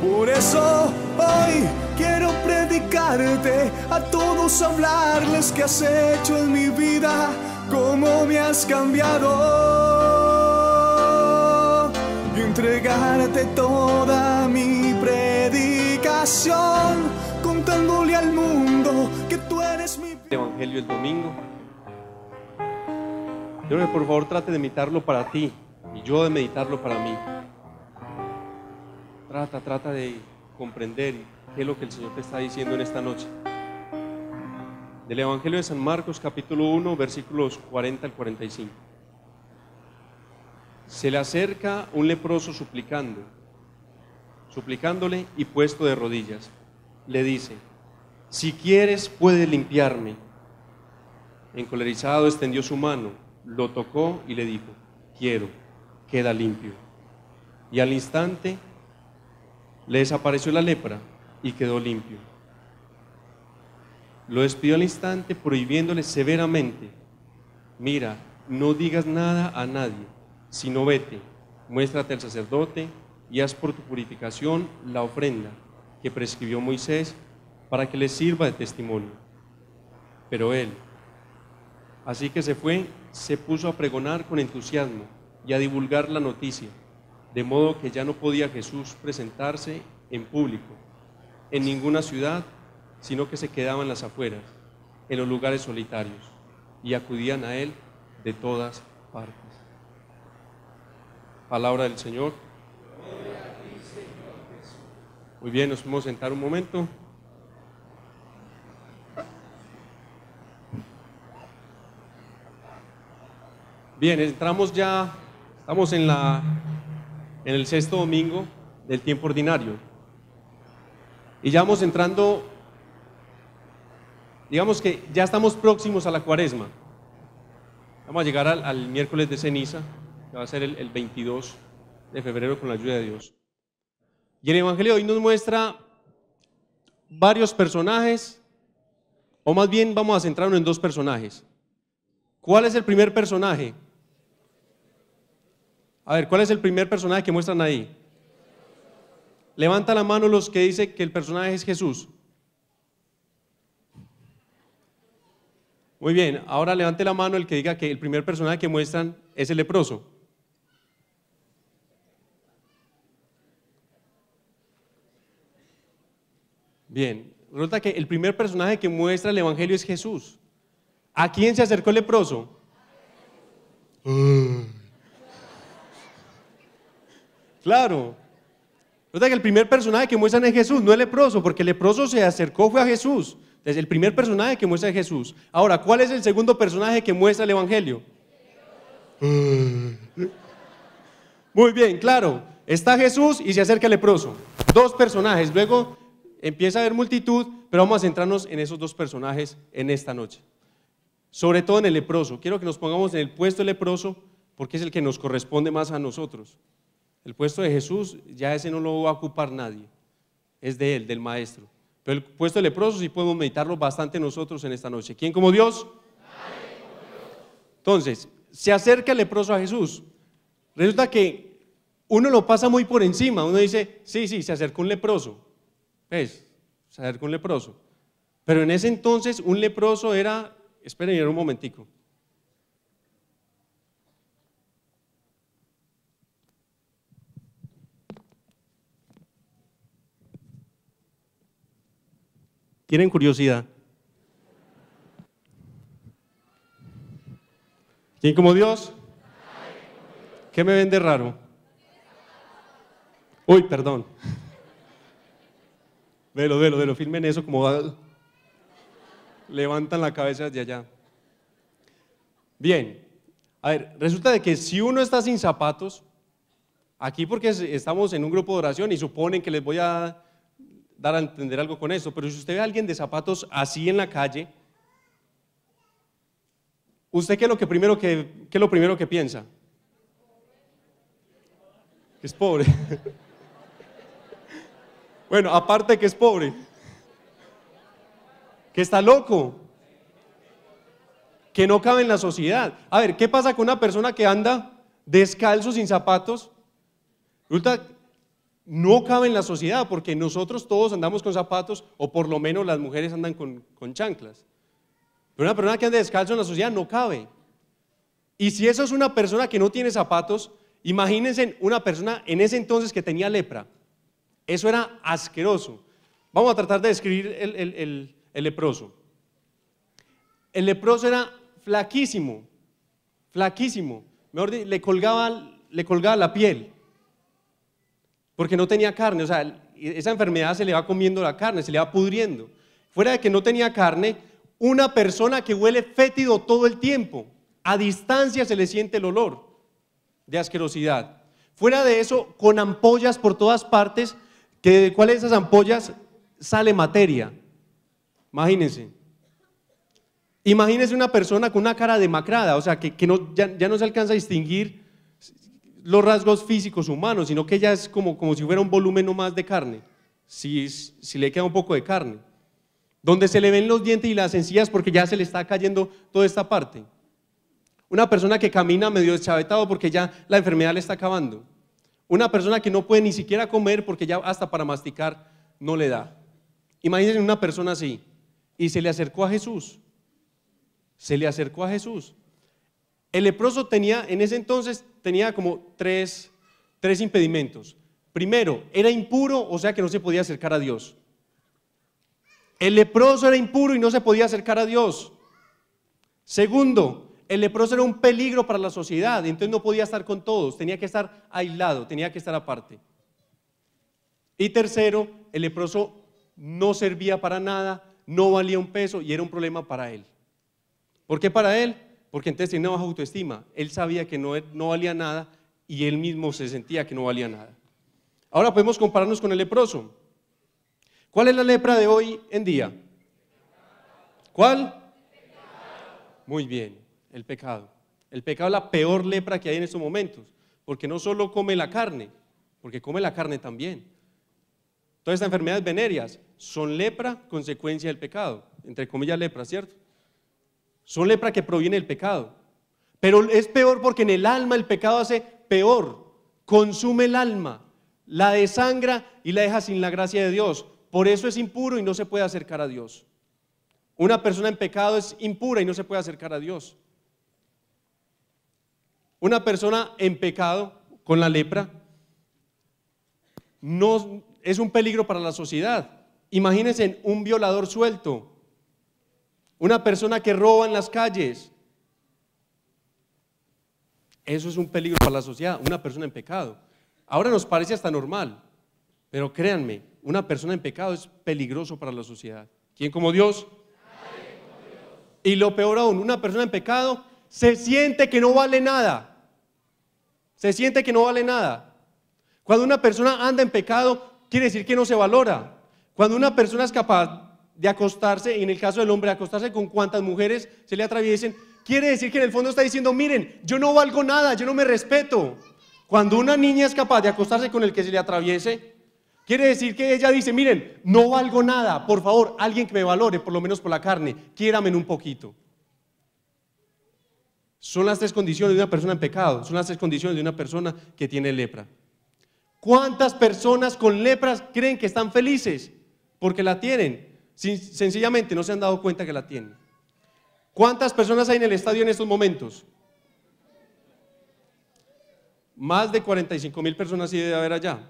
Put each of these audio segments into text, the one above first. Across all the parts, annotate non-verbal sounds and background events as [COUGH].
Por eso hoy quiero predicarte a todos, hablarles que has hecho en mi vida, cómo me has cambiado. y Entregarte toda mi predicación, contándole al mundo que tú eres mi... El este Evangelio el domingo. Yo que por favor trate de meditarlo para ti y yo de meditarlo para mí. Trata, trata de comprender qué es lo que el Señor te está diciendo en esta noche. Del Evangelio de San Marcos capítulo 1 versículos 40 al 45. Se le acerca un leproso suplicando, suplicándole y puesto de rodillas. Le dice, si quieres puedes limpiarme. Encolerizado extendió su mano, lo tocó y le dijo, quiero, queda limpio. Y al instante le desapareció la lepra y quedó limpio. Lo despidió al instante prohibiéndole severamente, mira, no digas nada a nadie, sino vete, muéstrate al sacerdote y haz por tu purificación la ofrenda que prescribió Moisés para que le sirva de testimonio. Pero él, así que se fue, se puso a pregonar con entusiasmo y a divulgar la noticia de modo que ya no podía Jesús presentarse en público, en ninguna ciudad, sino que se quedaba en las afueras, en los lugares solitarios, y acudían a él de todas partes. Palabra del Señor. Muy bien, nos podemos sentar un momento. Bien, entramos ya, estamos en la en el sexto domingo del tiempo ordinario. Y ya vamos entrando, digamos que ya estamos próximos a la cuaresma. Vamos a llegar al, miércoles de ceniza, que va a ser el, 22 de febrero con la ayuda de Dios. Y el Evangelio hoy nos muestra varios personajes, o más bien vamos a centrarnos en dos personajes. ¿Cuál es el primer personaje? A ver, ¿cuál es el primer personaje que muestran ahí? Levanta la mano los que dicen que el personaje es Jesús. Muy bien, ahora levante la mano el que diga que el primer personaje que muestran es el leproso. Bien, resulta que el primer personaje que muestra el Evangelio es Jesús. ¿A quién se acercó el leproso? Ah. Claro. Nota que el primer personaje que muestran es Jesús, no el leproso? Porque el leproso se acercó, fue a Jesús. Entonces, el primer personaje que muestra es Jesús. Ahora, ¿cuál es el segundo personaje que muestra el Evangelio? Ah. Muy bien, claro. Está Jesús y se acerca el leproso. Dos personajes. Luego empieza a haber multitud, pero vamos a centrarnos en esos dos personajes en esta noche. Sobre todo en el leproso. Quiero que nos pongamos en el puesto del leproso porque es el que nos corresponde más a nosotros. El puesto de Jesús ya ese no lo va a ocupar nadie, es de él, del maestro. Pero el puesto de leproso sí podemos meditarlo bastante nosotros en esta noche. ¿Quién como Dios? Entonces, se acerca el leproso a Jesús. Resulta que uno lo pasa muy por encima, uno dice, sí, sí, se acerca un leproso. ¿Ves? Se acerca un leproso. Pero en ese entonces un leproso era, esperen un momentico, ¿Tienen curiosidad? ¿Quién como Dios? ¿Qué me vende raro? Uy, perdón. Velo, velo, velo, filmen eso como va. levantan la cabeza de allá. Bien, a ver, resulta de que si uno está sin zapatos, aquí porque estamos en un grupo de oración y suponen que les voy a dar a entender algo con eso, pero si usted ve a alguien de zapatos así en la calle, ¿usted qué es lo, que primero que, qué es lo primero que piensa? Que es pobre. [LAUGHS] bueno, aparte que es pobre. Que está loco. Que no cabe en la sociedad. A ver, ¿qué pasa con una persona que anda descalzo sin zapatos? Resulta no cabe en la sociedad porque nosotros todos andamos con zapatos o por lo menos las mujeres andan con, chanclas. Pero una persona que anda descalzo en la sociedad no cabe. Y si eso es una persona que no tiene zapatos, imagínense una persona en ese entonces que tenía lepra. Eso era asqueroso. Vamos a tratar de describir el, leproso. El leproso era flaquísimo, flaquísimo. Mejor le colgaba, le colgaba la piel porque no tenía carne, o sea, esa enfermedad se le va comiendo la carne, se le va pudriendo. Fuera de que no tenía carne, una persona que huele fétido todo el tiempo, a distancia se le siente el olor de asquerosidad. Fuera de eso, con ampollas por todas partes, que de cuáles esas ampollas sale materia. Imagínense. Imagínense una persona con una cara demacrada, o sea, que, no, ya no se alcanza a distinguir los rasgos físicos humanos, sino que ya es como, como si fuera un volumen más de carne, si, si le queda un poco de carne. Donde se le ven los dientes y las encías porque ya se le está cayendo toda esta parte. Una persona que camina medio deschavetado porque ya la enfermedad le está acabando. Una persona que no puede ni siquiera comer porque ya hasta para masticar no le da. Imagínense una persona así y se le acercó a Jesús. Se le acercó a Jesús el leproso tenía, en ese entonces, tenía como tres, tres impedimentos. Primero, era impuro, o sea que no se podía acercar a Dios. El leproso era impuro y no se podía acercar a Dios. Segundo, el leproso era un peligro para la sociedad, entonces no podía estar con todos, tenía que estar aislado, tenía que estar aparte. Y tercero, el leproso no servía para nada, no valía un peso y era un problema para él. ¿Por qué para él? porque entonces tenía baja autoestima. Él sabía que no, no valía nada y él mismo se sentía que no valía nada. Ahora podemos compararnos con el leproso. ¿Cuál es la lepra de hoy en día? ¿Cuál? Muy bien, el pecado. El pecado es la peor lepra que hay en estos momentos, porque no solo come la carne, porque come la carne también. Todas estas enfermedades venéreas son lepra, consecuencia del pecado, entre comillas lepra, ¿cierto? Son lepra que proviene del pecado. Pero es peor porque en el alma el pecado hace peor. Consume el alma, la desangra y la deja sin la gracia de Dios. Por eso es impuro y no se puede acercar a Dios. Una persona en pecado es impura y no se puede acercar a Dios. Una persona en pecado con la lepra no es un peligro para la sociedad. Imagínense un violador suelto una persona que roba en las calles. Eso es un peligro para la sociedad, una persona en pecado. Ahora nos parece hasta normal, pero créanme, una persona en pecado es peligroso para la sociedad. ¿Quién como Dios? Y lo peor aún, una persona en pecado se siente que no vale nada. Se siente que no vale nada. Cuando una persona anda en pecado, quiere decir que no se valora. Cuando una persona es capaz de acostarse, en el caso del hombre, acostarse con cuantas mujeres se le atraviesen, quiere decir que en el fondo está diciendo, miren, yo no valgo nada, yo no me respeto. Cuando una niña es capaz de acostarse con el que se le atraviese, quiere decir que ella dice, miren, no valgo nada, por favor, alguien que me valore, por lo menos por la carne, quiérame un poquito. Son las tres condiciones de una persona en pecado, son las tres condiciones de una persona que tiene lepra. ¿Cuántas personas con lepras creen que están felices? Porque la tienen, sencillamente no se han dado cuenta que la tienen. ¿Cuántas personas hay en el estadio en estos momentos? Más de 45 mil personas y debe haber allá.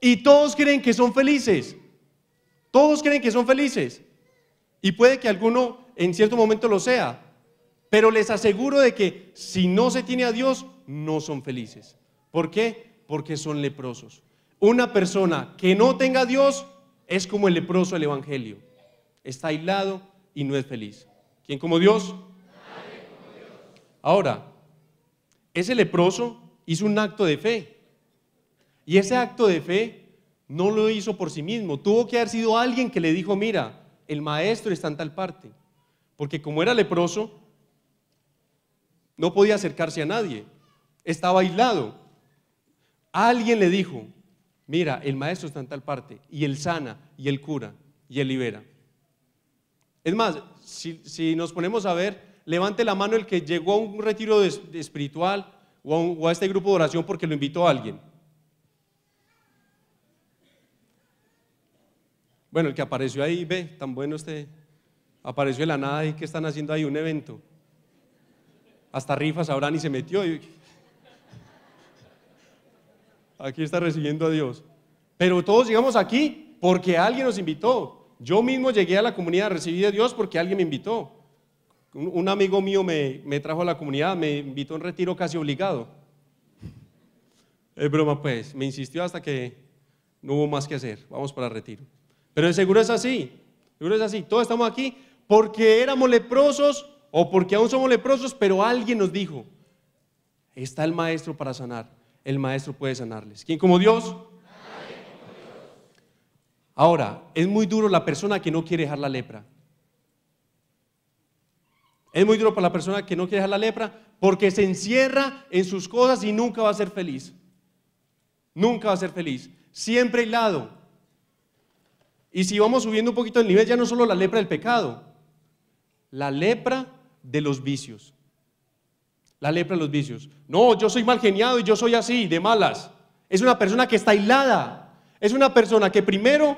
Y todos creen que son felices. Todos creen que son felices. Y puede que alguno en cierto momento lo sea. Pero les aseguro de que si no se tiene a Dios, no son felices. ¿Por qué? Porque son leprosos. Una persona que no tenga a Dios es como el leproso del Evangelio. Está aislado y no es feliz. ¿Quién como Dios? Ahora, ese leproso hizo un acto de fe. Y ese acto de fe no lo hizo por sí mismo. Tuvo que haber sido alguien que le dijo, mira, el maestro está en tal parte. Porque como era leproso, no podía acercarse a nadie. Estaba aislado. Alguien le dijo, mira, el maestro está en tal parte, y él sana, y el cura, y el libera. Es más, si, nos ponemos a ver, levante la mano el que llegó a un retiro espiritual o a, este grupo de oración porque lo invitó a alguien. Bueno, el que apareció ahí, ve, tan bueno este, apareció de la nada y ¿qué están haciendo ahí? Un evento. Hasta rifas habrán y se metió. Y, aquí está recibiendo a Dios. Pero todos llegamos aquí porque alguien nos invitó. Yo mismo llegué a la comunidad, recibí a Dios porque alguien me invitó. Un, amigo mío me, me, trajo a la comunidad, me invitó a un retiro casi obligado. Es broma, pues, me insistió hasta que no hubo más que hacer. Vamos para el retiro. Pero seguro es así, seguro es así. Todos estamos aquí porque éramos leprosos o porque aún somos leprosos, pero alguien nos dijo, está el maestro para sanar el maestro puede sanarles. ¿Quién como Dios? Ahora, es muy duro la persona que no quiere dejar la lepra. Es muy duro para la persona que no quiere dejar la lepra porque se encierra en sus cosas y nunca va a ser feliz. Nunca va a ser feliz. Siempre aislado. Y si vamos subiendo un poquito el nivel, ya no solo la lepra del pecado, la lepra de los vicios. La lepra los vicios. No, yo soy mal geniado y yo soy así, de malas. Es una persona que está aislada. Es una persona que primero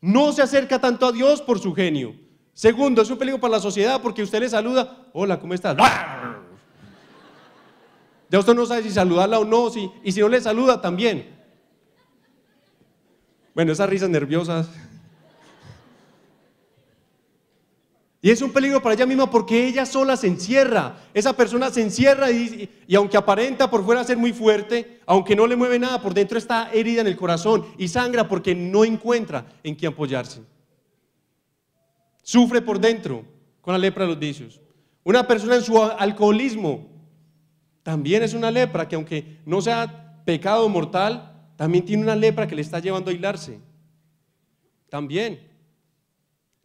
no se acerca tanto a Dios por su genio. Segundo, es un peligro para la sociedad porque usted le saluda, hola, ¿cómo estás? Ya usted no sabe si saludarla o no, y si no le saluda también. Bueno, esas risas nerviosas. Y es un peligro para ella misma porque ella sola se encierra. Esa persona se encierra y, y, aunque aparenta por fuera ser muy fuerte, aunque no le mueve nada, por dentro está herida en el corazón y sangra porque no encuentra en qué apoyarse. Sufre por dentro con la lepra de los vicios. Una persona en su alcoholismo también es una lepra que aunque no sea pecado mortal, también tiene una lepra que le está llevando a hilarse. También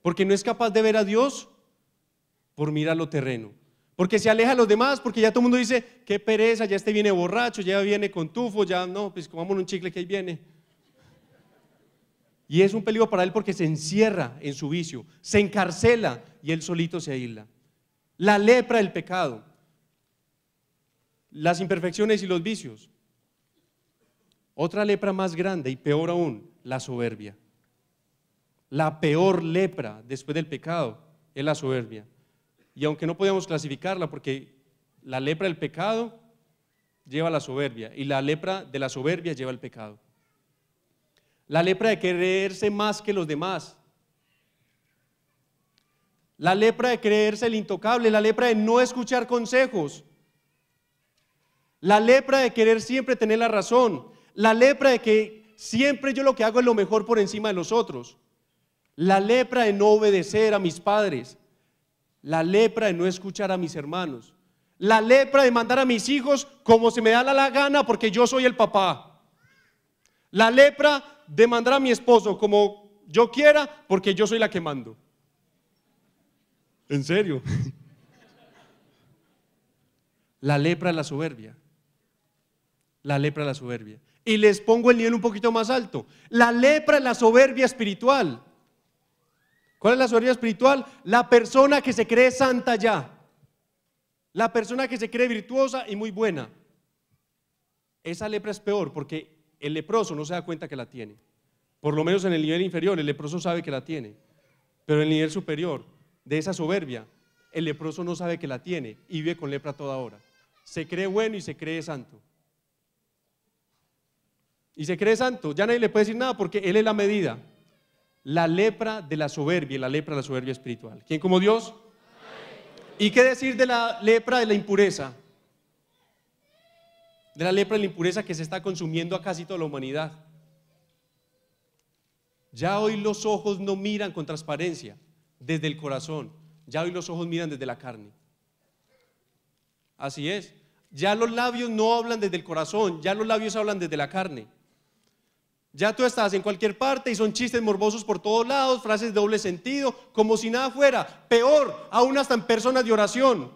porque no es capaz de ver a Dios por mirar lo terreno. Porque se aleja a los demás, porque ya todo el mundo dice, qué pereza, ya este viene borracho, ya viene con tufo, ya no, pues comamos un chicle que ahí viene. Y es un peligro para él porque se encierra en su vicio, se encarcela y él solito se aísla. La lepra del pecado, las imperfecciones y los vicios. Otra lepra más grande y peor aún, la soberbia la peor lepra después del pecado es la soberbia. Y aunque no podíamos clasificarla porque la lepra del pecado lleva la soberbia y la lepra de la soberbia lleva el pecado. La lepra de creerse más que los demás. La lepra de creerse el intocable, la lepra de no escuchar consejos. La lepra de querer siempre tener la razón. La lepra de que siempre yo lo que hago es lo mejor por encima de los otros la lepra de no obedecer a mis padres, la lepra de no escuchar a mis hermanos, la lepra de mandar a mis hijos como se me da la gana porque yo soy el papá, la lepra de mandar a mi esposo como yo quiera porque yo soy la que mando. ¿En serio? [LAUGHS] La lepra de la soberbia. La lepra de la soberbia. Y les pongo el nivel un poquito más alto. La lepra de la soberbia espiritual. ¿Cuál es la soberbia espiritual? La persona que se cree santa ya. La persona que se cree virtuosa y muy buena. Esa lepra es peor porque el leproso no se da cuenta que la tiene. Por lo menos en el nivel inferior, el leproso sabe que la tiene. Pero en el nivel superior, de esa soberbia, el leproso no sabe que la tiene y vive con lepra toda hora. Se cree bueno y se cree santo. Y se cree santo. Ya nadie le puede decir nada porque él es la medida la lepra de la soberbia, la lepra de la soberbia espiritual. ¿Quién como Dios? ¿Y qué decir de la lepra de la impureza? De la lepra de la impureza que se está consumiendo a casi toda la humanidad. Ya hoy los ojos no miran con transparencia desde el corazón, ya hoy los ojos miran desde la carne. Así es, ya los labios no hablan desde el corazón, ya los labios hablan desde la carne. Ya tú estás en cualquier parte y son chistes morbosos por todos lados, frases de doble sentido, como si nada fuera. Peor, aún hasta en personas de oración.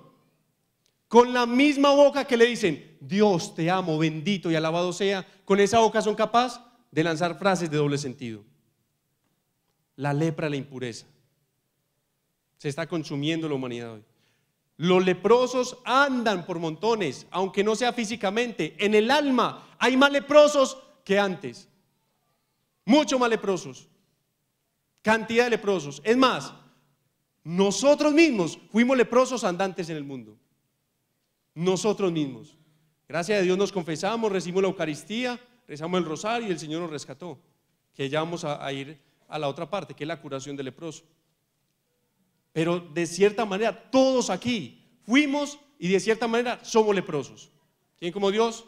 Con la misma boca que le dicen, Dios te amo, bendito y alabado sea, con esa boca son capaces de lanzar frases de doble sentido. La lepra, la impureza. Se está consumiendo la humanidad hoy. Los leprosos andan por montones, aunque no sea físicamente. En el alma hay más leprosos que antes. Muchos más leprosos. Cantidad de leprosos. Es más, nosotros mismos fuimos leprosos andantes en el mundo. Nosotros mismos. Gracias a Dios nos confesamos, recibimos la Eucaristía, rezamos el rosario y el Señor nos rescató. Que ya vamos a, ir a la otra parte, que es la curación del leproso. Pero de cierta manera, todos aquí fuimos y de cierta manera somos leprosos. ¿Quién como Dios.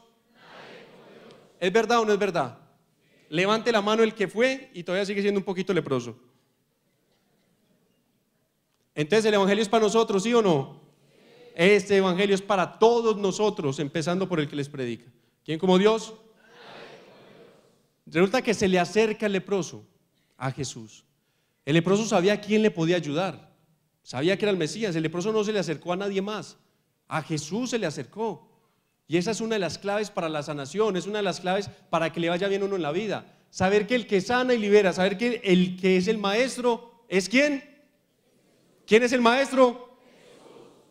¿Es verdad o no es verdad? Levante la mano el que fue y todavía sigue siendo un poquito leproso. Entonces el Evangelio es para nosotros, ¿sí o no? Este Evangelio es para todos nosotros, empezando por el que les predica. ¿Quién como Dios? Resulta que se le acerca el leproso a Jesús. El leproso sabía a quién le podía ayudar. Sabía que era el Mesías. El leproso no se le acercó a nadie más. A Jesús se le acercó. Y esa es una de las claves para la sanación, es una de las claves para que le vaya bien uno en la vida. Saber que el que sana y libera, saber que el que es el maestro es quién. ¿Quién es el maestro?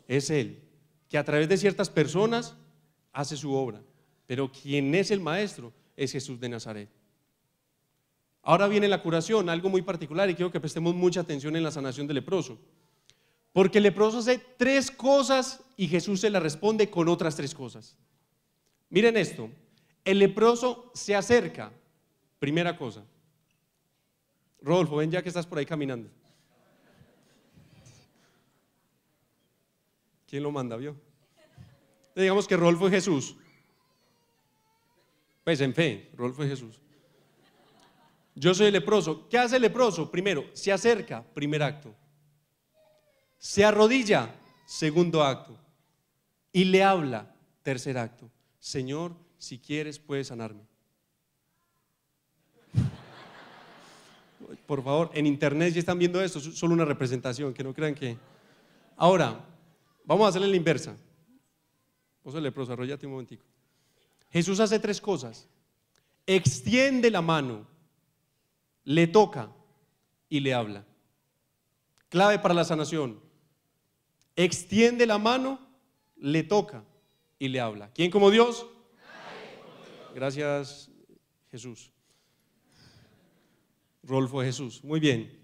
Es Él, que a través de ciertas personas hace su obra. Pero quien es el maestro es Jesús de Nazaret. Ahora viene la curación, algo muy particular y quiero que prestemos mucha atención en la sanación del leproso. Porque el leproso hace tres cosas y Jesús se la responde con otras tres cosas. Miren esto, el leproso se acerca, primera cosa. Rodolfo, ven ya que estás por ahí caminando. ¿Quién lo manda, vio? Digamos que Rodolfo es Jesús. Pues en fe, Rodolfo es Jesús. Yo soy el leproso. ¿Qué hace el leproso? Primero, se acerca, primer acto. Se arrodilla, segundo acto. Y le habla, tercer acto. Señor, si quieres, puedes sanarme. Por favor, en internet ya están viendo esto, solo una representación, que no crean que... Ahora, vamos a hacerle la inversa. Vos el leproso, un momentico. Jesús hace tres cosas. Extiende la mano, le toca y le habla. Clave para la sanación. Extiende la mano, le toca y le habla. ¿Quién como Dios? Gracias, Jesús. Rolfo Jesús. Muy bien.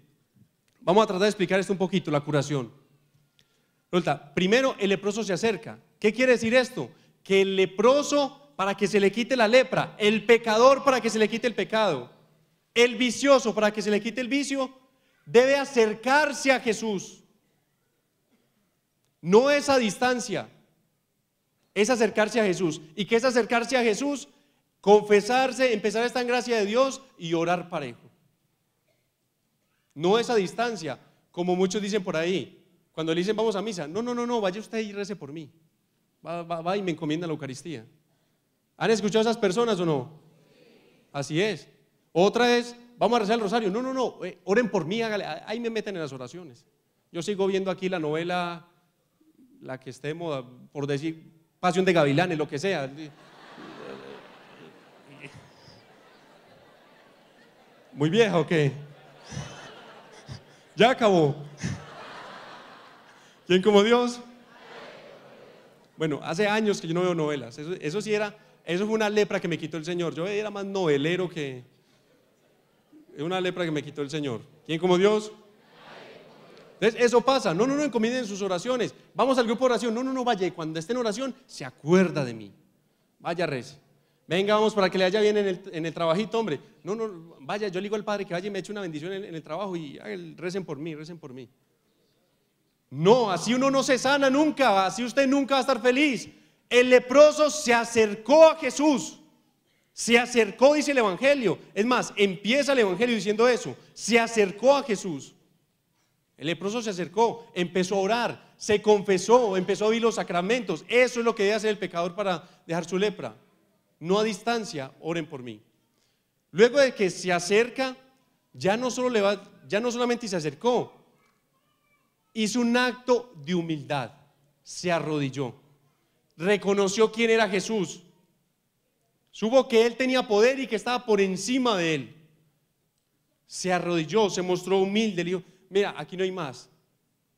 Vamos a tratar de explicar esto un poquito, la curación. primero el leproso se acerca. ¿Qué quiere decir esto? Que el leproso para que se le quite la lepra, el pecador para que se le quite el pecado, el vicioso para que se le quite el vicio, debe acercarse a Jesús. No es a distancia es acercarse a Jesús. ¿Y qué es acercarse a Jesús? Confesarse, empezar a estar en gracia de Dios y orar parejo. No esa distancia, como muchos dicen por ahí. Cuando le dicen vamos a misa, no, no, no, no, vaya usted y rece por mí. Va, y me encomienda la Eucaristía. ¿Han escuchado a esas personas o no? Así es. Otra es, vamos a rezar el rosario. No, no, no, eh, oren por mí, hágale. Ahí me meten en las oraciones. Yo sigo viendo aquí la novela, la que esté moda, por decir, pasión de gavilanes, lo que sea. Muy viejo, ok. Ya acabó. ¿Quién como Dios? Bueno, hace años que yo no veo novelas. Eso, eso, sí era, eso fue una lepra que me quitó el Señor. Yo era más novelero que. Es una lepra que me quitó el Señor. ¿Quién como Dios? Entonces, eso pasa. No, no, no, encominen sus oraciones. Vamos al grupo de oración. No, no, no, vaya. cuando esté en oración, se acuerda de mí. Vaya, reza. Venga, vamos para que le haya bien en el, trabajito, hombre. No, no, vaya, yo le digo al padre que vaya y me eche una bendición en, el trabajo y recen por mí, recen por mí. No, así uno no se sana nunca, así usted nunca va a estar feliz. El leproso se acercó a Jesús, se acercó, dice el Evangelio. Es más, empieza el Evangelio diciendo eso, se acercó a Jesús. El leproso se acercó, empezó a orar, se confesó, empezó a oír los sacramentos. Eso es lo que debe hacer el pecador para dejar su lepra. No a distancia, oren por mí. Luego de que se acerca, ya no, solo le va, ya no solamente se acercó, hizo un acto de humildad, se arrodilló, reconoció quién era Jesús, supo que él tenía poder y que estaba por encima de él. Se arrodilló, se mostró humilde, le dijo, mira, aquí no hay más.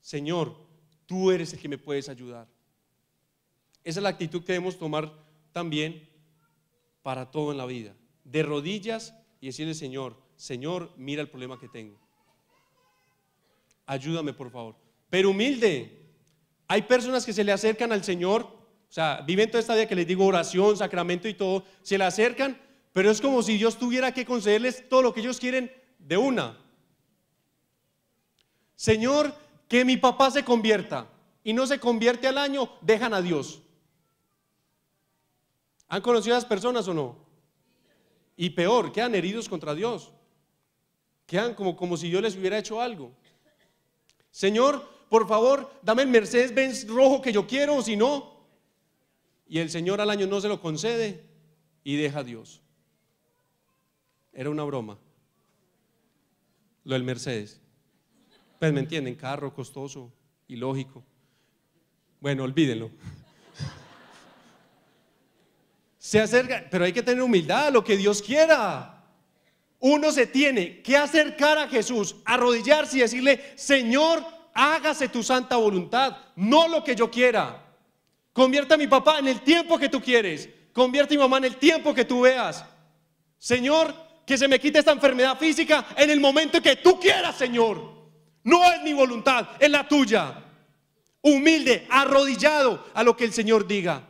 Señor, tú eres el que me puedes ayudar. Esa es la actitud que debemos tomar también para todo en la vida. De rodillas y decirle, Señor, Señor, mira el problema que tengo. Ayúdame, por favor. Pero humilde. Hay personas que se le acercan al Señor, o sea, viven toda esta vida que les digo oración, sacramento y todo, se le acercan, pero es como si Dios tuviera que concederles todo lo que ellos quieren de una. Señor, que mi papá se convierta y no se convierte al año, dejan a Dios. ¿Han conocido a las personas o no? Y peor, quedan heridos contra Dios. Quedan como, como si yo les hubiera hecho algo. Señor, por favor, dame el Mercedes Benz rojo que yo quiero, o si no. Y el Señor al año no se lo concede y deja a Dios. Era una broma. Lo del Mercedes. Pues me entienden, carro costoso, ilógico. Bueno, olvídenlo. Se acerca, pero hay que tener humildad lo que Dios quiera. Uno se tiene que acercar a Jesús, arrodillarse y decirle, Señor, hágase tu santa voluntad, no lo que yo quiera. Convierta a mi papá en el tiempo que tú quieres. Convierte a mi mamá en el tiempo que tú veas. Señor, que se me quite esta enfermedad física en el momento que tú quieras, Señor. No es mi voluntad, es la tuya. Humilde, arrodillado a lo que el Señor diga.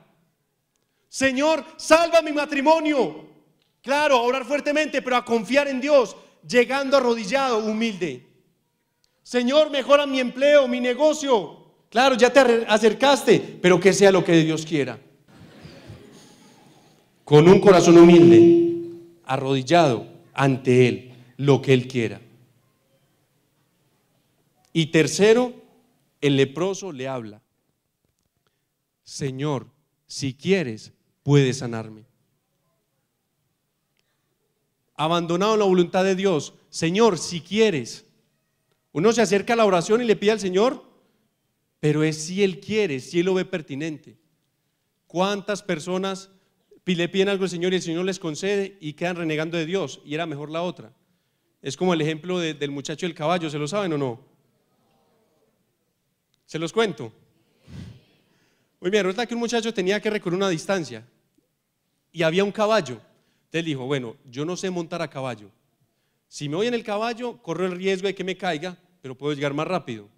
Señor, salva mi matrimonio. Claro, a orar fuertemente, pero a confiar en Dios, llegando arrodillado, humilde. Señor, mejora mi empleo, mi negocio. Claro, ya te acercaste, pero que sea lo que Dios quiera. Con un corazón humilde, arrodillado ante Él, lo que Él quiera. Y tercero, el leproso le habla, Señor, si quieres, puedes sanarme. Abandonado la voluntad de Dios, Señor, si quieres. Uno se acerca a la oración y le pide al Señor, pero es si Él quiere, si Él lo ve pertinente. ¿Cuántas personas le piden algo al Señor y el Señor les concede y quedan renegando de Dios? Y era mejor la otra. Es como el ejemplo del muchacho del caballo, ¿se lo saben o no? ¿Se los cuento? Muy bien, resulta que un muchacho tenía que recorrer una distancia y había un caballo. Entonces dijo, bueno, yo no sé montar a caballo. Si me voy en el caballo, corro el riesgo de que me caiga, pero puedo llegar más rápido.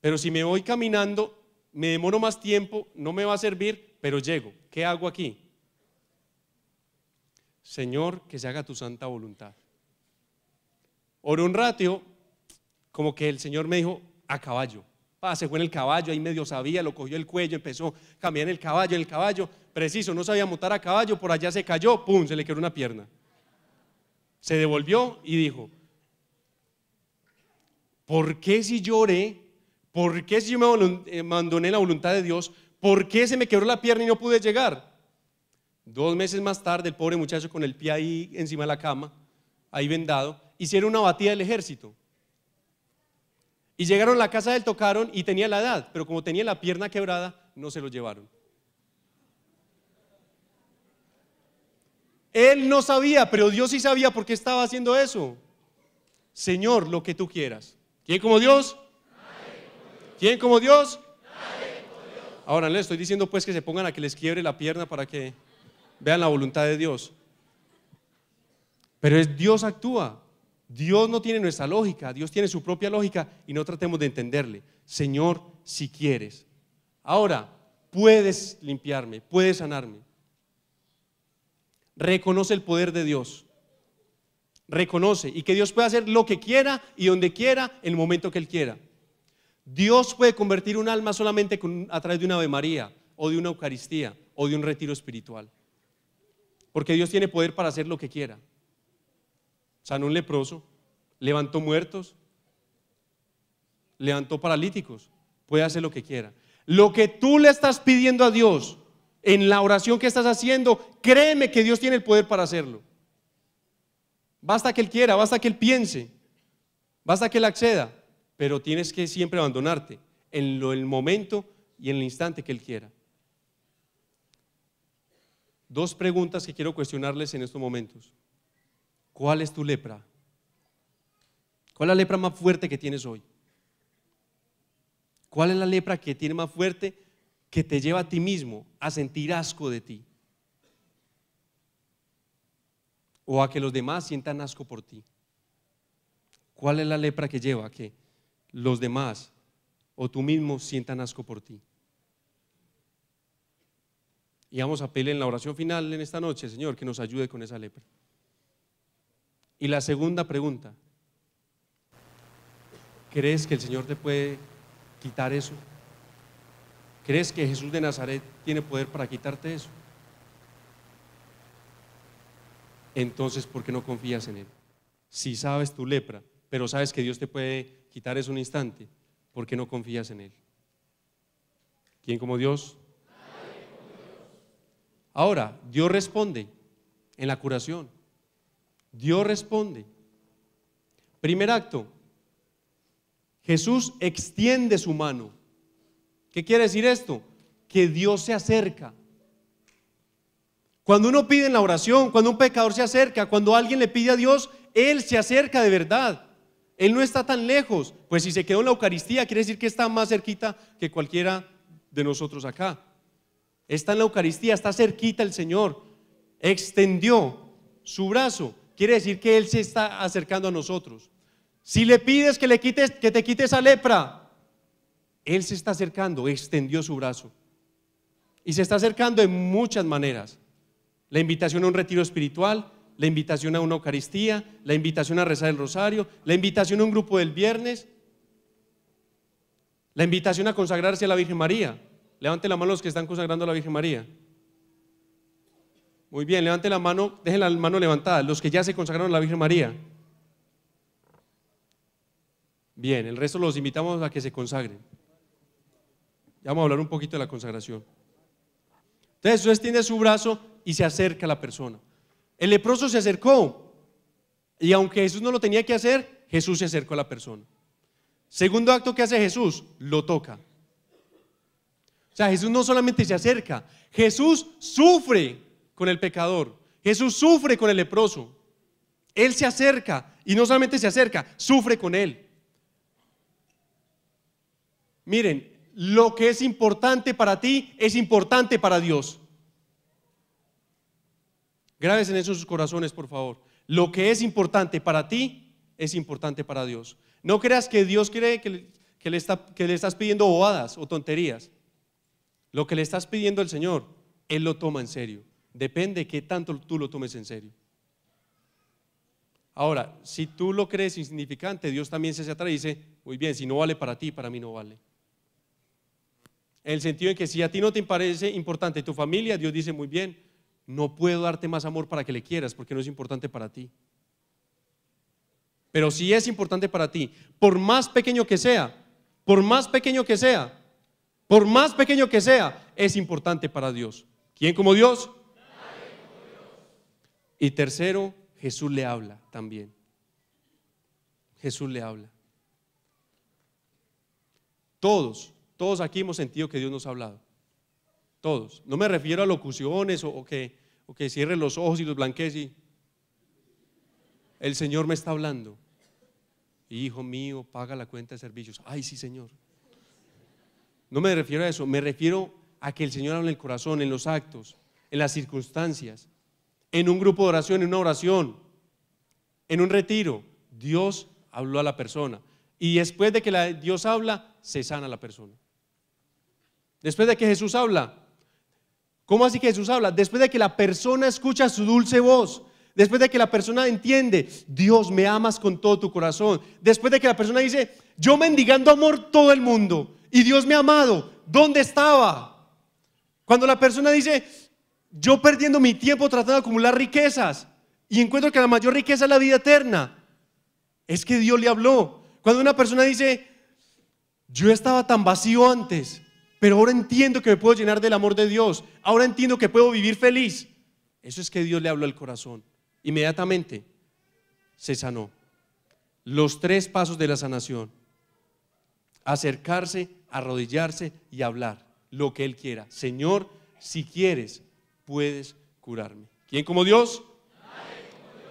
Pero si me voy caminando, me demoro más tiempo, no me va a servir, pero llego. ¿Qué hago aquí? Señor, que se haga tu santa voluntad. oro un ratio, como que el Señor me dijo, a caballo. se fue en el caballo, ahí medio sabía, lo cogió el cuello, empezó a en el caballo, en el caballo. Preciso, no sabía montar a caballo, por allá se cayó, ¡pum! Se le quebró una pierna. Se devolvió y dijo, ¿por qué si lloré? ¿Por qué si yo me eh, abandoné la voluntad de Dios? ¿Por qué se me quebró la pierna y no pude llegar? Dos meses más tarde, el pobre muchacho con el pie ahí encima de la cama, ahí vendado, hicieron una batida del ejército. Y llegaron a la casa del él, tocaron y tenía la edad, pero como tenía la pierna quebrada, no se lo llevaron. Él no sabía, pero Dios sí sabía por qué estaba haciendo eso. Señor, lo que tú quieras. ¿Quién como Dios? ¿Quién como Dios? Ahora le estoy diciendo pues que se pongan a que les quiebre la pierna para que vean la voluntad de Dios. Pero es Dios actúa. Dios no tiene nuestra lógica, Dios tiene su propia lógica y no tratemos de entenderle. Señor, si quieres. Ahora, puedes limpiarme, puedes sanarme. Reconoce el poder de Dios. Reconoce y que Dios puede hacer lo que quiera y donde quiera, en el momento que Él quiera. Dios puede convertir un alma solamente a través de una Ave María o de una Eucaristía o de un retiro espiritual. Porque Dios tiene poder para hacer lo que quiera sanó un leproso, levantó muertos, levantó paralíticos, puede hacer lo que quiera. Lo que tú le estás pidiendo a Dios en la oración que estás haciendo, créeme que Dios tiene el poder para hacerlo. Basta que Él quiera, basta que Él piense, basta que Él acceda, pero tienes que siempre abandonarte en el momento y en el instante que Él quiera. Dos preguntas que quiero cuestionarles en estos momentos. ¿Cuál es tu lepra? ¿Cuál es la lepra más fuerte que tienes hoy? ¿Cuál es la lepra que tiene más fuerte que te lleva a ti mismo a sentir asco de ti? O a que los demás sientan asco por ti. ¿Cuál es la lepra que lleva a que los demás o tú mismo sientan asco por ti? Y vamos a pedirle en la oración final en esta noche, Señor, que nos ayude con esa lepra. Y la segunda pregunta, ¿crees que el Señor te puede quitar eso? ¿Crees que Jesús de Nazaret tiene poder para quitarte eso? Entonces, ¿por qué no confías en Él? Si sabes tu lepra, pero sabes que Dios te puede quitar eso un instante, ¿por qué no confías en Él? ¿Quién como Dios? Ahora, Dios responde en la curación. Dios responde. Primer acto, Jesús extiende su mano. ¿Qué quiere decir esto? Que Dios se acerca. Cuando uno pide en la oración, cuando un pecador se acerca, cuando alguien le pide a Dios, Él se acerca de verdad. Él no está tan lejos. Pues si se quedó en la Eucaristía, quiere decir que está más cerquita que cualquiera de nosotros acá. Está en la Eucaristía, está cerquita el Señor. Extendió su brazo Quiere decir que Él se está acercando a nosotros. Si le pides que, le quites, que te quite esa lepra, Él se está acercando, extendió su brazo. Y se está acercando en muchas maneras. La invitación a un retiro espiritual, la invitación a una Eucaristía, la invitación a rezar el rosario, la invitación a un grupo del viernes, la invitación a consagrarse a la Virgen María. Levante la mano los que están consagrando a la Virgen María. Muy bien, levante la mano, dejen la mano levantada, los que ya se consagraron a la Virgen María. Bien, el resto los invitamos a que se consagren. Ya vamos a hablar un poquito de la consagración. Entonces Jesús extiende su brazo y se acerca a la persona. El leproso se acercó y aunque Jesús no lo tenía que hacer, Jesús se acercó a la persona. Segundo acto que hace Jesús, lo toca. O sea, Jesús no solamente se acerca, Jesús sufre con el pecador. Jesús sufre con el leproso. Él se acerca y no solamente se acerca, sufre con él. Miren, lo que es importante para ti es importante para Dios. Graves en eso sus corazones, por favor. Lo que es importante para ti es importante para Dios. No creas que Dios cree que que le estás pidiendo bobadas o tonterías. Lo que le estás pidiendo al Señor, Él lo toma en serio. Depende qué tanto tú lo tomes en serio. Ahora, si tú lo crees insignificante, Dios también se se y dice, muy bien, si no vale para ti, para mí no vale. En el sentido en que si a ti no te parece importante tu familia, Dios dice, muy bien, no puedo darte más amor para que le quieras, porque no es importante para ti. Pero si es importante para ti, por más pequeño que sea, por más pequeño que sea, por más pequeño que sea, es importante para Dios. ¿Quién como Dios? Y tercero, Jesús le habla también. Jesús le habla. Todos, todos aquí hemos sentido que Dios nos ha hablado. Todos. No me refiero a locuciones o, que, o cierre los ojos y los blanquees y el Señor me está hablando. Hijo mío, paga la cuenta de servicios. Ay, sí, Señor. No me refiero a eso, me refiero a que el Señor habla en el corazón, en los actos, en las circunstancias en un grupo de oración, en una oración, en un retiro. Dios habló a la persona. Y después de que Dios habla, se sana la persona. Después de que Jesús habla. ¿Cómo así que Jesús habla? Después de que la persona escucha su dulce voz. Después de que la persona entiende, Dios me amas con todo tu corazón. Después de que la persona dice, yo mendigando amor todo el mundo y Dios me ha amado, ¿dónde estaba? Cuando la persona dice, yo perdiendo mi tiempo tratando de acumular riquezas y encuentro que la mayor riqueza es la vida eterna. Es que Dios le habló. Cuando una persona dice, yo estaba tan vacío antes, pero ahora entiendo que me puedo llenar del amor de Dios, ahora entiendo que puedo vivir feliz. Eso es que Dios le habló al corazón. Inmediatamente se sanó. Los tres pasos de la sanación. Acercarse, arrodillarse y hablar lo que Él quiera. Señor, si quieres, puedes curarme. ¿Quién como Dios?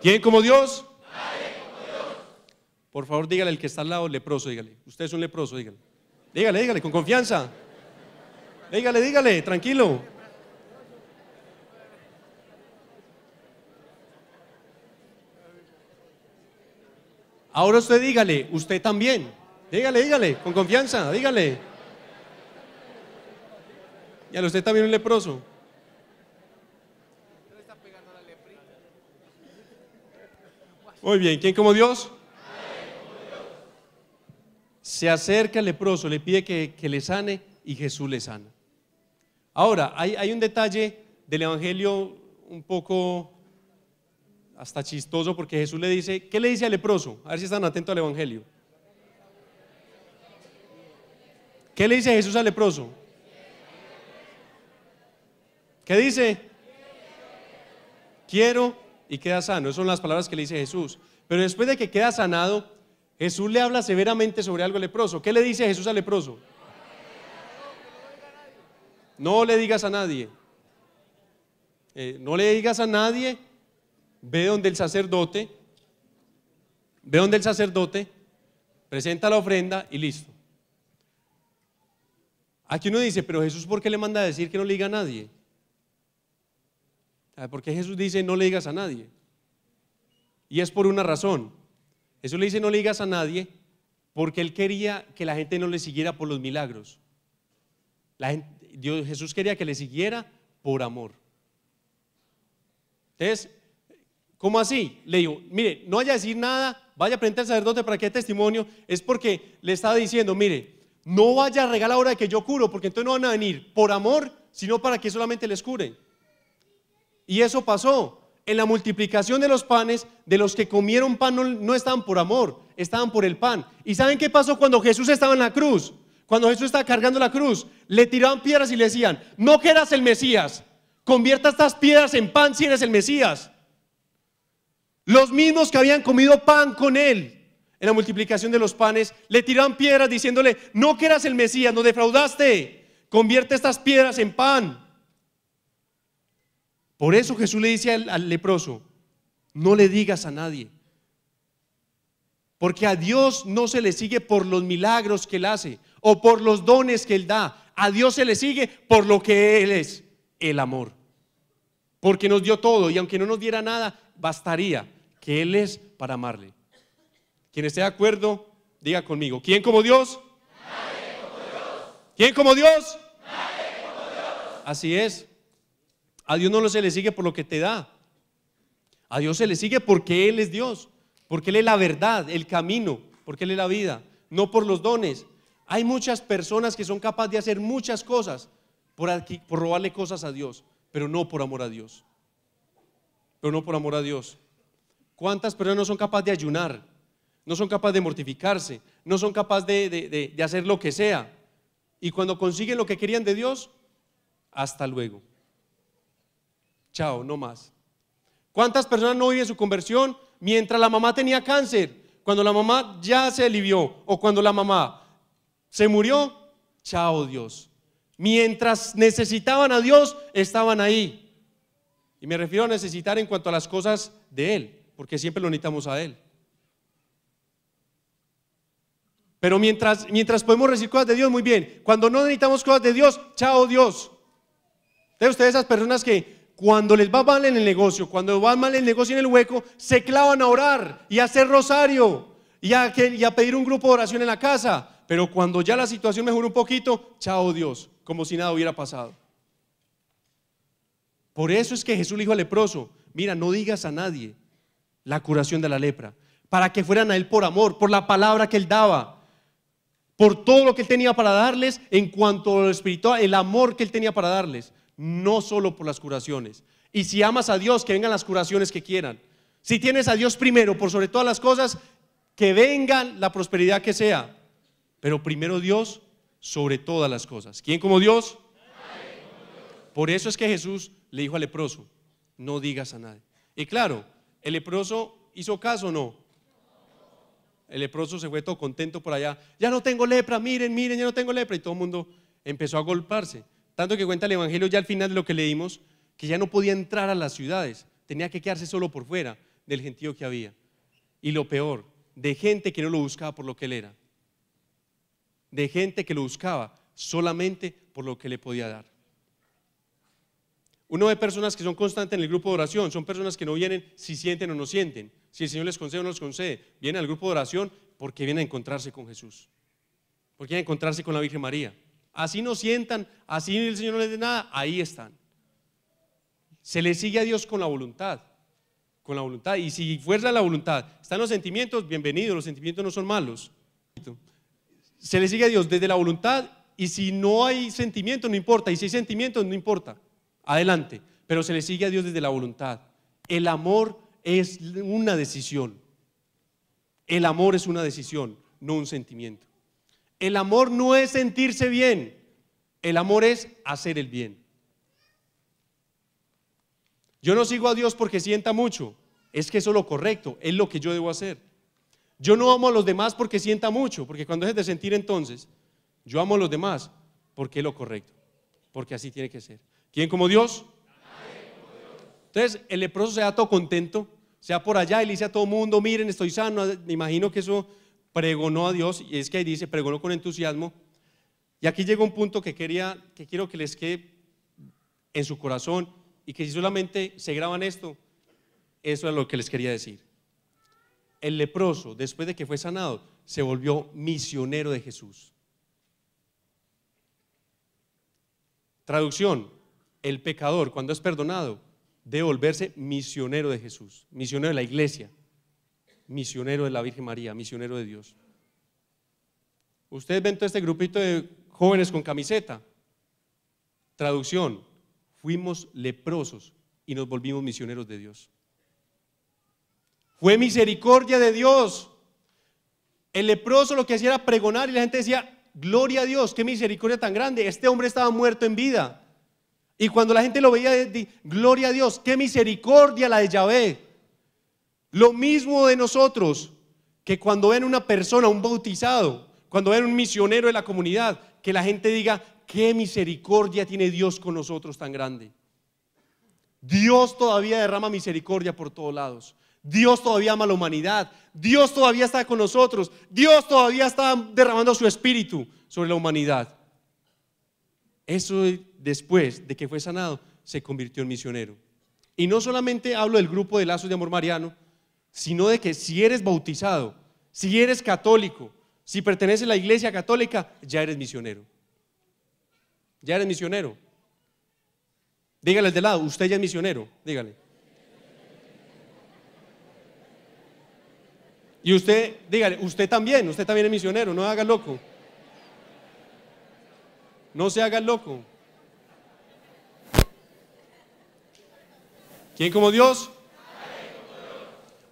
¿Quién como Dios? como Dios? Por favor, dígale al que está al lado, leproso, dígale. Usted es un leproso, dígale. Dígale, dígale, con confianza. Dígale, dígale, tranquilo. Ahora usted dígale, usted también. Dígale, dígale, con confianza, dígale. Y usted también un leproso. Muy bien, ¿quién como Dios? Se acerca al leproso, le pide que, le sane y Jesús le sana. Ahora, hay, hay, un detalle del Evangelio un poco hasta chistoso porque Jesús le dice, ¿qué le dice al leproso? A ver si están atentos al Evangelio. ¿Qué le dice Jesús al leproso? ¿Qué dice? Quiero y queda sano. Esas son las palabras que le dice Jesús. Pero después de que queda sanado, Jesús le habla severamente sobre algo leproso. ¿Qué le dice Jesús al leproso? No le digas a nadie. Eh, no le digas a nadie. Ve donde el sacerdote. Ve donde el sacerdote. Presenta la ofrenda y listo. Aquí uno dice, pero Jesús, ¿por qué le manda a decir que no le diga a nadie? Porque Jesús dice, no le digas a nadie. Y es por una razón. Jesús le dice, no le digas a nadie, porque él quería que la gente no le siguiera por los milagros. Jesús quería que le siguiera por amor. Entonces, ¿cómo así? Le digo, mire, no vaya a decir nada, vaya a prender al sacerdote para que testimonio. Es porque le estaba diciendo, mire, no vaya a regalar ahora que yo curo, porque entonces no van a venir por amor, sino para que solamente les curen. Y eso pasó. En la multiplicación de los panes, de los que comieron pan no, estaban por amor, estaban por el pan. ¿Y saben qué pasó cuando Jesús estaba en la cruz? Cuando Jesús estaba cargando la cruz, le tiraban piedras y le decían, no que el Mesías, convierta estas piedras en pan si eres el Mesías. Los mismos que habían comido pan con él en la multiplicación de los panes, le tiraban piedras diciéndole, no que el Mesías, no defraudaste, convierte estas piedras en pan. Por eso Jesús le dice al, leproso, no le digas a nadie. Porque a Dios no se le sigue por los milagros que Él hace o por los dones que Él da. A Dios se le sigue por lo que Él es, el amor. Porque nos dio todo y aunque no nos diera nada, bastaría que Él es para amarle. Quien esté de acuerdo, diga conmigo. ¿Quién como Dios? Nadie como Dios. ¿Quién como Dios? Nadie como Dios. Así es. A Dios no se le sigue por lo que te da. A Dios se le sigue porque Él es Dios, porque Él es la verdad, el camino, porque Él es la vida, no por los dones. Hay muchas personas que son capaces de hacer muchas cosas por, robarle cosas a Dios, pero no por amor a Dios. Pero no por amor a Dios. ¿Cuántas personas no son capaces de ayunar? No son capaces de mortificarse, no son capaces de hacer lo que sea. Y cuando consiguen lo que querían de Dios, hasta luego chao, no más. ¿Cuántas personas no viven su conversión mientras la mamá tenía cáncer? Cuando la mamá ya se alivió o cuando la mamá se murió, chao Dios. Mientras necesitaban a Dios, estaban ahí. Y me refiero a necesitar en cuanto a las cosas de Él, porque siempre lo necesitamos a Él. Pero mientras, mientras podemos recibir cosas de Dios, muy bien. Cuando no necesitamos cosas de Dios, chao Dios. ustedes esas personas que cuando les va mal en el negocio, cuando va mal en el negocio en el hueco, se clavan a orar y a hacer rosario y a, pedir un grupo de oración en la casa. Pero cuando ya la situación mejoró un poquito, chao Dios, como si nada hubiera pasado. Por eso es que Jesús le dijo al leproso, mira, no digas a nadie la curación de la lepra, para que fueran a él por amor, por la palabra que él daba, por todo lo que él tenía para darles en cuanto a lo espiritual, el amor que él tenía para darles no solo por las curaciones. Y si amas a Dios, que vengan las curaciones que quieran. Si tienes a Dios primero, por sobre todas las cosas, que vengan la prosperidad que sea. Pero primero Dios sobre todas las cosas. ¿Quién como Dios? Por eso es que Jesús le dijo al leproso, no digas a nadie. Y claro, ¿el leproso hizo caso o no? El leproso se fue todo contento por allá. Ya no tengo lepra, miren, miren, ya no tengo lepra. Y todo el mundo empezó a golparse. Tanto que cuenta el Evangelio ya al final de lo que leímos, que ya no podía entrar a las ciudades, tenía que quedarse solo por fuera del gentío que había. Y lo peor, de gente que no lo buscaba por lo que él era, de gente que lo buscaba solamente por lo que le podía dar. Uno de personas que son constantes en el grupo de oración, son personas que no vienen si sienten o no sienten, si el Señor les concede o no les concede, vienen al grupo de oración porque vienen a encontrarse con Jesús, porque vienen a encontrarse con la Virgen María, así no sientan, así el Señor no les dé nada, ahí están. Se le sigue a Dios con la voluntad, con la voluntad. Y si fuerza la voluntad, están los sentimientos, bienvenidos, los sentimientos no son malos. Se le sigue a Dios desde la voluntad y si no hay sentimientos, no importa. Y si hay sentimientos, no importa. Adelante. Pero se le sigue a Dios desde la voluntad. El amor es una decisión. El amor es una decisión, no un sentimiento. El amor no es sentirse bien, el amor es hacer el bien. Yo no sigo a Dios porque sienta mucho, es que eso es lo correcto, es lo que yo debo hacer. Yo no amo a los demás porque sienta mucho, porque cuando es de sentir entonces, yo amo a los demás porque es lo correcto, porque así tiene que ser. ¿Quién como Dios? Entonces el leproso se da todo contento, se da por allá y le dice a todo mundo, miren, estoy sano, me imagino que eso pregonó a Dios, y es que ahí dice, pregonó con entusiasmo. Y aquí llega un punto que, quería, que quiero que les quede en su corazón y que si solamente se graban esto, eso es lo que les quería decir. El leproso, después de que fue sanado, se volvió misionero de Jesús. Traducción, el pecador cuando es perdonado debe volverse misionero de Jesús, misionero de la iglesia misionero de la Virgen María, misionero de Dios. Ustedes ven todo este grupito de jóvenes con camiseta. Traducción, fuimos leprosos y nos volvimos misioneros de Dios. Fue misericordia de Dios. El leproso lo que hacía era pregonar y la gente decía, gloria a Dios, qué misericordia tan grande. Este hombre estaba muerto en vida. Y cuando la gente lo veía, gloria a Dios, qué misericordia la de Yahvé. Lo mismo de nosotros, que cuando ven una persona, un bautizado, cuando ven un misionero de la comunidad, que la gente diga, qué misericordia tiene Dios con nosotros tan grande. Dios todavía derrama misericordia por todos lados. Dios todavía ama a la humanidad. Dios todavía está con nosotros. Dios todavía está derramando su espíritu sobre la humanidad. Eso después de que fue sanado, se convirtió en misionero. Y no solamente hablo del grupo de lazos de amor mariano, sino de que si eres bautizado, si eres católico, si perteneces a la iglesia católica, ya eres misionero. Ya eres misionero. Dígale al de lado, usted ya es misionero, dígale. Y usted, dígale, usted también, usted también es misionero, no haga loco. No se haga loco. ¿Quién como Dios?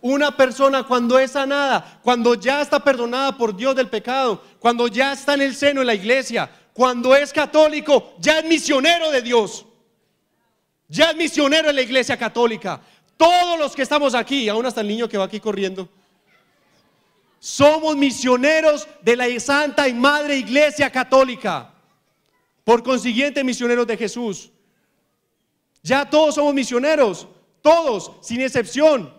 Una persona cuando es sanada, cuando ya está perdonada por Dios del pecado, cuando ya está en el seno de la iglesia, cuando es católico, ya es misionero de Dios. Ya es misionero de la iglesia católica. Todos los que estamos aquí, aún hasta el niño que va aquí corriendo, somos misioneros de la Santa y Madre Iglesia Católica. Por consiguiente, misioneros de Jesús. Ya todos somos misioneros, todos, sin excepción.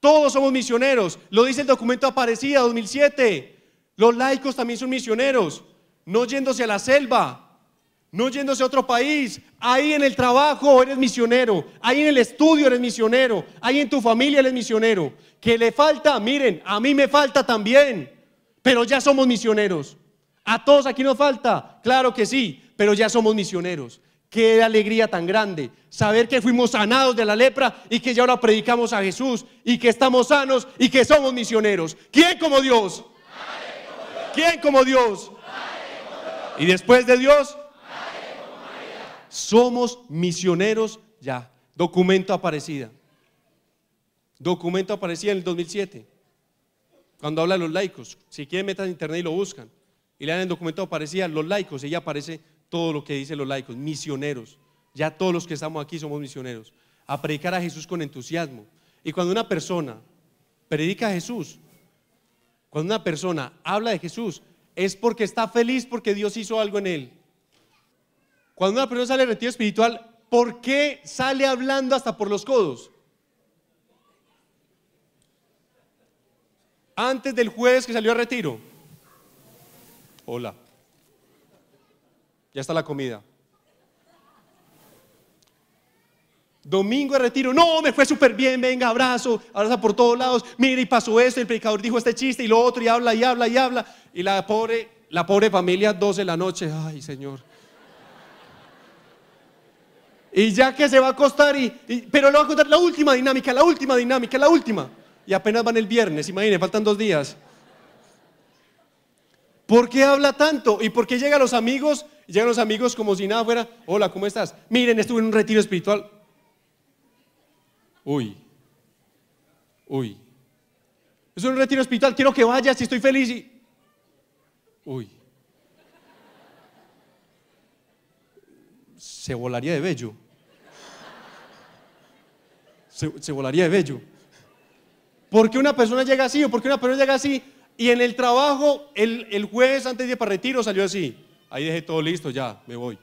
Todos somos misioneros. Lo dice el documento Aparecida 2007. Los laicos también son misioneros. No yéndose a la selva, no yéndose a otro país. Ahí en el trabajo eres misionero. Ahí en el estudio eres misionero. Ahí en tu familia eres misionero. ¿Qué le falta? Miren, a mí me falta también. Pero ya somos misioneros. ¿A todos aquí nos falta? Claro que sí, pero ya somos misioneros. Qué alegría tan grande. Saber que fuimos sanados de la lepra y que ya ahora predicamos a Jesús y que estamos sanos y que somos misioneros. ¿Quién como Dios? ¿Quién como Dios? Y después de Dios, somos misioneros ya. Documento aparecida. Documento aparecida en el 2007. Cuando habla los laicos. Si quieren metan en internet y lo buscan. Y le dan el documento aparecida, los laicos. y ya aparece todo lo que dicen los laicos, misioneros. Ya todos los que estamos aquí somos misioneros. A predicar a Jesús con entusiasmo. Y cuando una persona predica a Jesús, cuando una persona habla de Jesús, es porque está feliz porque Dios hizo algo en él. Cuando una persona sale de retiro espiritual, ¿por qué sale hablando hasta por los codos? Antes del jueves que salió a retiro. Hola. Ya está la comida. Domingo de retiro, no, me fue súper bien, venga, abrazo, abraza por todos lados, mira y pasó esto, el predicador dijo este chiste y lo otro y habla y habla y habla. Y la pobre, la pobre familia, 12 de la noche, ay Señor. Y ya que se va a acostar, y, pero le va a contar la última dinámica, la última dinámica, la última. Y apenas van el viernes, imagínense, faltan dos días. ¿Por qué habla tanto? ¿Y por qué llega a los amigos Llegan los amigos como si nada fuera, hola, ¿cómo estás? Miren, estuve en un retiro espiritual. Uy, uy. Es un retiro espiritual, quiero que vayas y estoy feliz. Y... Uy. Se volaría de bello. Se, volaría de bello. ¿Por qué una persona llega así o por qué una persona llega así? Y en el trabajo, el, el jueves antes de ir para retiro salió así ahí dejé todo listo, ya, me voy.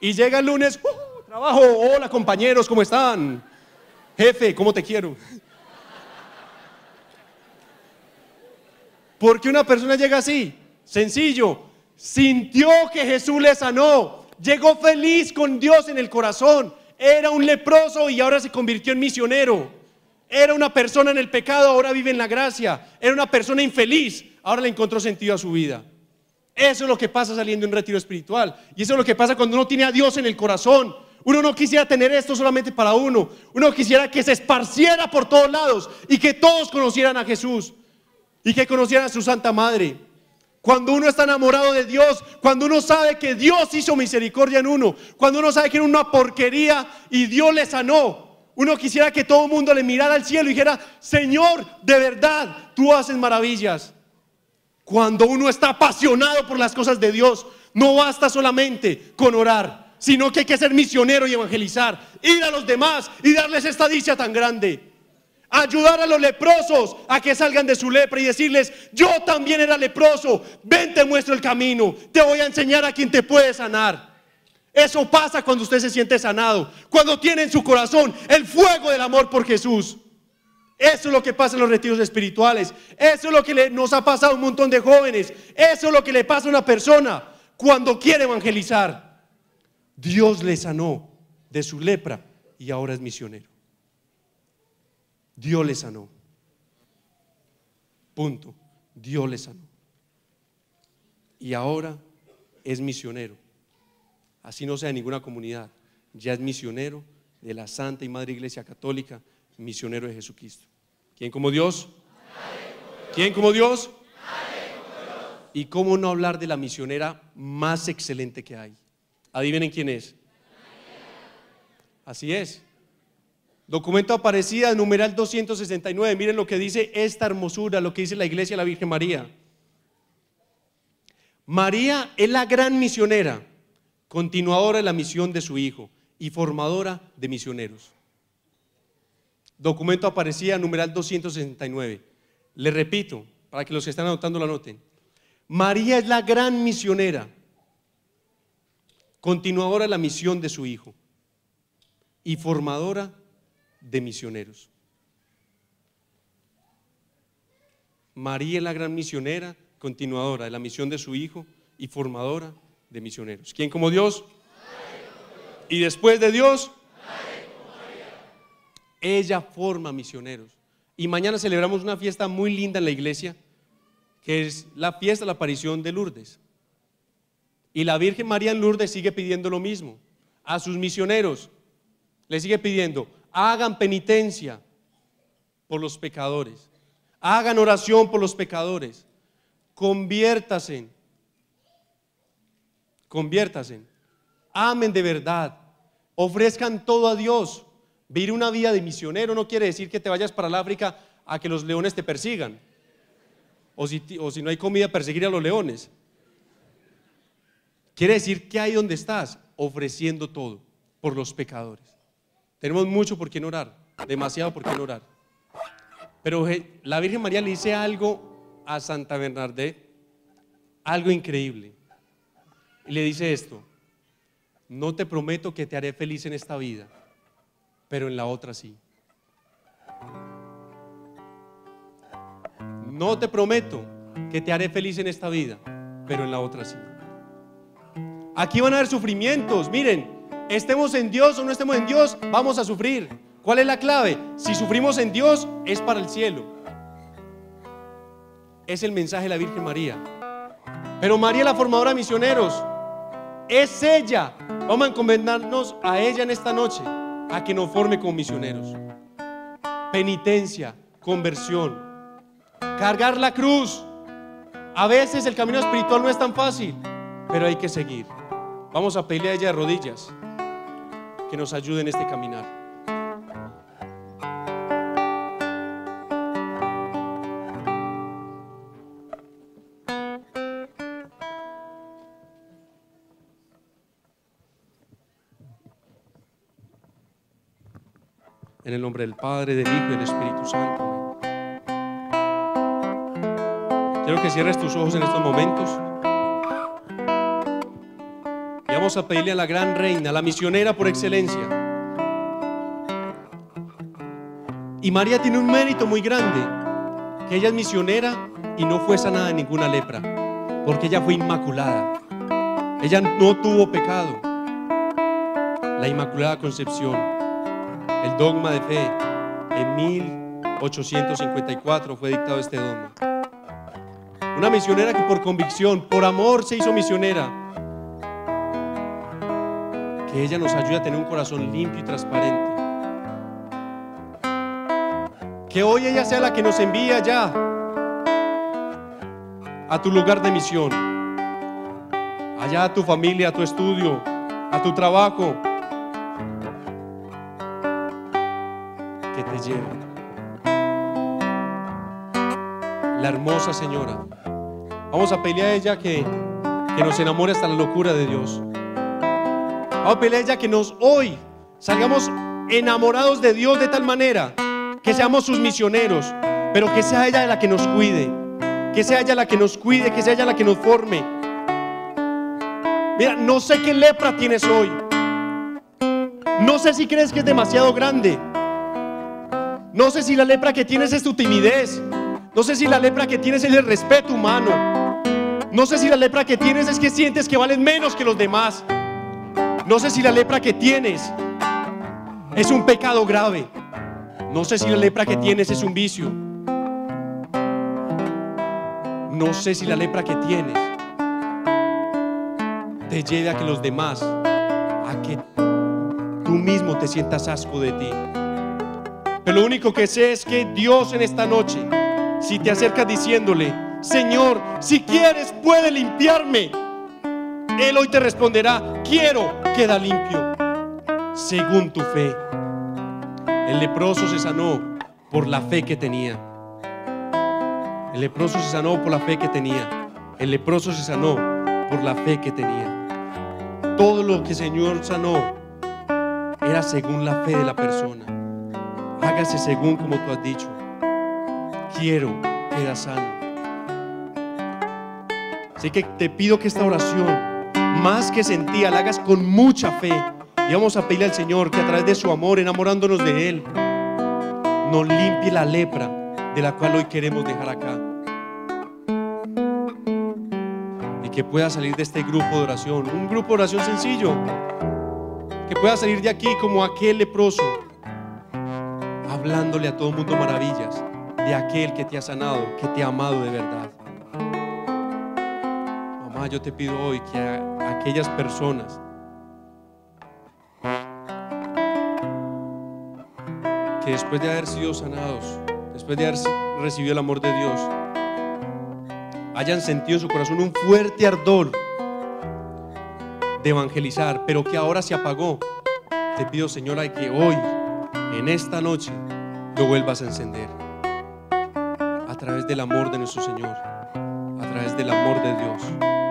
Y llega el lunes, uh, trabajo, hola compañeros, ¿cómo están? Jefe, ¿cómo te quiero? ¿Por qué una persona llega así? Sencillo, sintió que Jesús le sanó, llegó feliz con Dios en el corazón, era un leproso y ahora se convirtió en misionero. Era una persona en el pecado, ahora vive en la gracia. Era una persona infeliz, ahora le encontró sentido a su vida. Eso es lo que pasa saliendo de un retiro espiritual. Y eso es lo que pasa cuando uno tiene a Dios en el corazón. Uno no quisiera tener esto solamente para uno. Uno quisiera que se esparciera por todos lados y que todos conocieran a Jesús y que conocieran a su Santa Madre. Cuando uno está enamorado de Dios, cuando uno sabe que Dios hizo misericordia en uno, cuando uno sabe que era una porquería y Dios le sanó, uno quisiera que todo el mundo le mirara al cielo y dijera, Señor, de verdad, tú haces maravillas. Cuando uno está apasionado por las cosas de Dios, no basta solamente con orar, sino que hay que ser misionero y evangelizar, ir a los demás y darles esta dicha tan grande. Ayudar a los leprosos a que salgan de su lepra y decirles, yo también era leproso, ven te muestro el camino, te voy a enseñar a quien te puede sanar. Eso pasa cuando usted se siente sanado, cuando tiene en su corazón el fuego del amor por Jesús. Eso es lo que pasa en los retiros espirituales. Eso es lo que nos ha pasado a un montón de jóvenes. Eso es lo que le pasa a una persona cuando quiere evangelizar. Dios le sanó de su lepra y ahora es misionero. Dios le sanó. Punto. Dios le sanó. Y ahora es misionero. Así no sea en ninguna comunidad. Ya es misionero de la Santa y Madre Iglesia Católica, misionero de Jesucristo. ¿Quién como Dios? ¿Quién como Dios? Y cómo no hablar de la misionera más excelente que hay. Adivinen quién es. Así es. Documento aparecida, numeral 269. Miren lo que dice esta hermosura, lo que dice la iglesia de la Virgen María. María es la gran misionera, continuadora de la misión de su hijo y formadora de misioneros. Documento aparecía, numeral 269. Le repito, para que los que están anotando lo anoten. María es la gran misionera, continuadora de la misión de su hijo y formadora de misioneros. María es la gran misionera, continuadora de la misión de su hijo y formadora de misioneros. ¿Quién como Dios? Y después de Dios, ella forma misioneros. Y mañana celebramos una fiesta muy linda en la iglesia, que es la fiesta de la aparición de Lourdes. Y la Virgen María en Lourdes sigue pidiendo lo mismo a sus misioneros. Le sigue pidiendo, hagan penitencia por los pecadores, hagan oración por los pecadores, conviértase, conviértase, amen de verdad, ofrezcan todo a Dios, Vivir una vida de misionero no quiere decir que te vayas para el África a que los leones te persigan. O si, no hay comida, perseguir a los leones. Quiere decir que ahí donde estás, ofreciendo todo por los pecadores. Tenemos mucho por quien orar, demasiado por quien orar. Pero la Virgen María le dice algo a Santa Bernardé, algo increíble. Y le dice esto, no te prometo que te haré feliz en esta vida pero en la otra sí. No te prometo que te haré feliz en esta vida, pero en la otra sí. Aquí van a haber sufrimientos, miren, estemos en Dios o no estemos en Dios, vamos a sufrir. ¿Cuál es la clave? Si sufrimos en Dios, es para el cielo. Es el mensaje de la Virgen María. Pero María, la formadora de misioneros, es ella. Vamos a encomendarnos a ella en esta noche a que nos forme con misioneros. Penitencia, conversión, cargar la cruz. A veces el camino espiritual no es tan fácil, pero hay que seguir. Vamos a pelear a ella de rodillas que nos ayude en este caminar. En el nombre del Padre, del Hijo y del Espíritu Santo. Quiero que cierres tus ojos en estos momentos. Y vamos a pedirle a la gran reina, la misionera por excelencia. Y María tiene un mérito muy grande, que ella es misionera y no fue sanada de ninguna lepra, porque ella fue inmaculada. Ella no tuvo pecado. La Inmaculada Concepción. El dogma de fe. En 1854 fue dictado este dogma. Una misionera que por convicción, por amor se hizo misionera. Que ella nos ayude a tener un corazón limpio y transparente. Que hoy ella sea la que nos envía ya a tu lugar de misión, allá a tu familia, a tu estudio, a tu trabajo, La hermosa señora. Vamos a pelear a ella que, que nos enamore hasta la locura de Dios. Vamos a pelear a ella que nos hoy salgamos enamorados de Dios de tal manera que seamos sus misioneros, pero que sea ella la que nos cuide, que sea ella la que nos cuide, que sea ella la que nos forme. Mira, no sé qué lepra tienes hoy. No sé si crees que es demasiado grande. No sé si la lepra que tienes es tu timidez. No sé si la lepra que tienes es el respeto humano. No sé si la lepra que tienes es que sientes que vales menos que los demás. No sé si la lepra que tienes es un pecado grave. No sé si la lepra que tienes es un vicio. No sé si la lepra que tienes te lleve a que los demás, a que tú mismo te sientas asco de ti. Pero lo único que sé es que Dios en esta noche, si te acercas diciéndole, Señor, si quieres, puede limpiarme. Él hoy te responderá, quiero, queda limpio, según tu fe. El leproso se sanó por la fe que tenía. El leproso se sanó por la fe que tenía. El leproso se sanó por la fe que tenía. Todo lo que el Señor sanó era según la fe de la persona hágase según como tú has dicho. Quiero, que da sano. Así que te pido que esta oración, más que sentía, la hagas con mucha fe. Y vamos a pedirle al Señor que a través de su amor, enamorándonos de Él, nos limpie la lepra de la cual hoy queremos dejar acá. Y que pueda salir de este grupo de oración, un grupo de oración sencillo. Que pueda salir de aquí como aquel leproso hablándole a todo mundo maravillas de aquel que te ha sanado, que te ha amado de verdad. Mamá, yo te pido hoy que aquellas personas que después de haber sido sanados, después de haber recibido el amor de Dios, hayan sentido en su corazón un fuerte ardor de evangelizar, pero que ahora se apagó. Te pido, Señora, que hoy, en esta noche, lo vuelvas a encender. A través del amor de nuestro Señor, a través del amor de Dios.